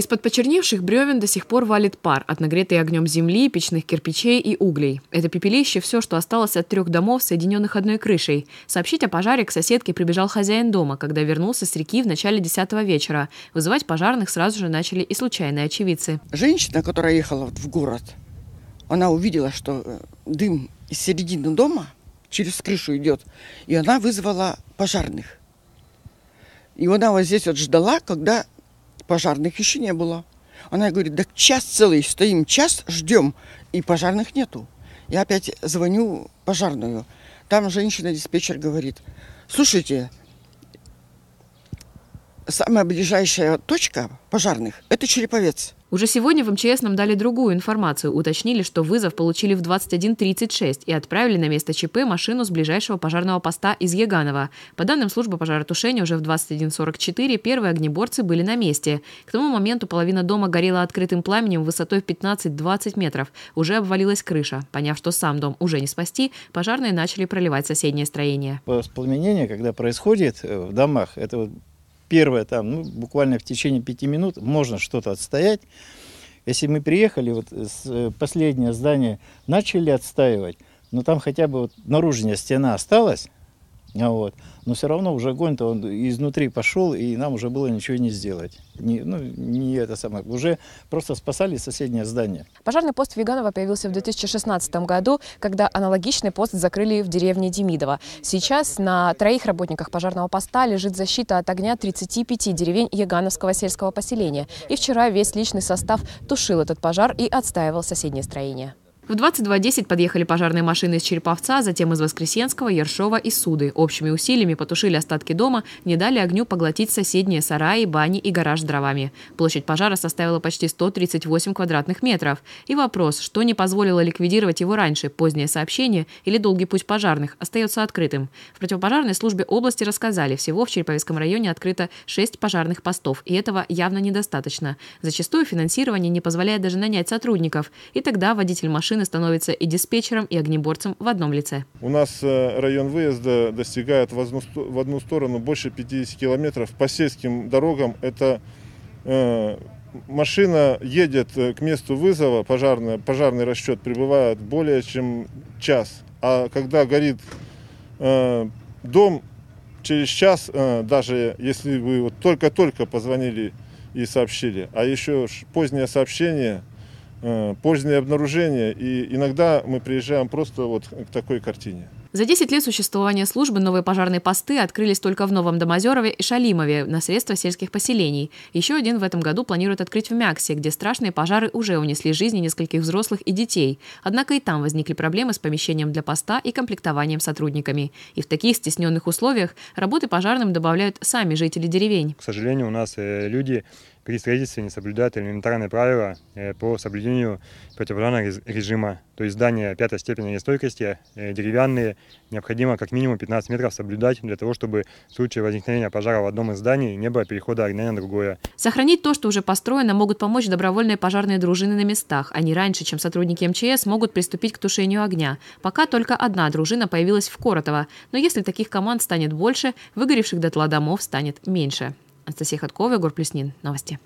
Из-под почерневших бревен до сих пор валит пар от нагретой огнем земли, печных кирпичей и углей. Это пепелище – все, что осталось от трех домов, соединенных одной крышей. Сообщить о пожаре к соседке прибежал хозяин дома, когда вернулся с реки в начале 10 вечера. Вызывать пожарных сразу же начали и случайные очевидцы. Женщина, которая ехала в город, она увидела, что э, дым из середины дома через крышу идет, и она вызвала пожарных. И она вот здесь вот ждала, когда пожарных еще не было. Она говорит, да час целый стоим, час ждем, и пожарных нету. Я опять звоню пожарную. Там женщина-диспетчер говорит, слушайте, самая ближайшая точка пожарных – это Череповец. Уже сегодня в МЧС нам дали другую информацию. Уточнили, что вызов получили в 21.36 и отправили на место ЧП машину с ближайшего пожарного поста из Яганова. По данным службы пожаротушения, уже в 21.44 первые огнеборцы были на месте. К тому моменту половина дома горела открытым пламенем высотой в 15-20 метров. Уже обвалилась крыша. Поняв, что сам дом уже не спасти, пожарные начали проливать соседние строения. Воспламенение, когда происходит э, в домах, это первое, там, ну, буквально в течение пяти минут можно что-то отстоять. Если мы приехали, вот э, э, последнее здание начали отстаивать, но там хотя бы вот наружная стена осталась, а вот. Но все равно уже огонь-то он изнутри пошел, и нам уже было ничего не сделать. Не, ну, не это самое. Уже просто спасали соседнее здание. Пожарный пост Веганова появился в 2016 году, когда аналогичный пост закрыли в деревне Демидово. Сейчас на троих работниках пожарного поста лежит защита от огня 35 деревень Ягановского сельского поселения. И вчера весь личный состав тушил этот пожар и отстаивал соседнее строение. В 22.10 подъехали пожарные машины из Череповца, затем из Воскресенского, Ершова и Суды. Общими усилиями потушили остатки дома, не дали огню поглотить соседние сараи, бани и гараж с дровами. Площадь пожара составила почти 138 квадратных метров. И вопрос, что не позволило ликвидировать его раньше, позднее сообщение или долгий путь пожарных, остается открытым. В противопожарной службе области рассказали, всего в Череповецком районе открыто 6 пожарных постов, и этого явно недостаточно. Зачастую финансирование не позволяет даже нанять сотрудников, и тогда водитель машины машина становится и диспетчером, и огнеборцем в одном лице. У нас э, район выезда достигает в одну, в одну сторону больше 50 километров. По сельским дорогам это э, машина едет э, к месту вызова, пожарный, пожарный расчет прибывает более чем час. А когда горит э, дом, через час, э, даже если вы вот только-только позвонили и сообщили, а еще позднее сообщение – Э, поздние обнаружения и иногда мы приезжаем просто вот к такой картине. За 10 лет существования службы новые пожарные посты открылись только в Новом Домозерове и Шалимове на средства сельских поселений. Еще один в этом году планируют открыть в Мяксе, где страшные пожары уже унесли жизни нескольких взрослых и детей. Однако и там возникли проблемы с помещением для поста и комплектованием сотрудниками. И в таких стесненных условиях работы пожарным добавляют сами жители деревень. К сожалению, у нас э, люди при строительстве не соблюдают элементарные правила э, по соблюдению противопожарного режима. То есть здания пятой степени нестойкости, э, деревянные, необходимо как минимум 15 метров соблюдать для того, чтобы в случае возникновения пожара в одном из зданий не было перехода огня на другое. Сохранить то, что уже построено, могут помочь добровольные пожарные дружины на местах. Они раньше, чем сотрудники МЧС, могут приступить к тушению огня. Пока только одна дружина появилась в Коротово, но если таких команд станет больше, выгоревших дотла домов станет меньше. Анастасия Хаткова, Егор Плюснин. Новости.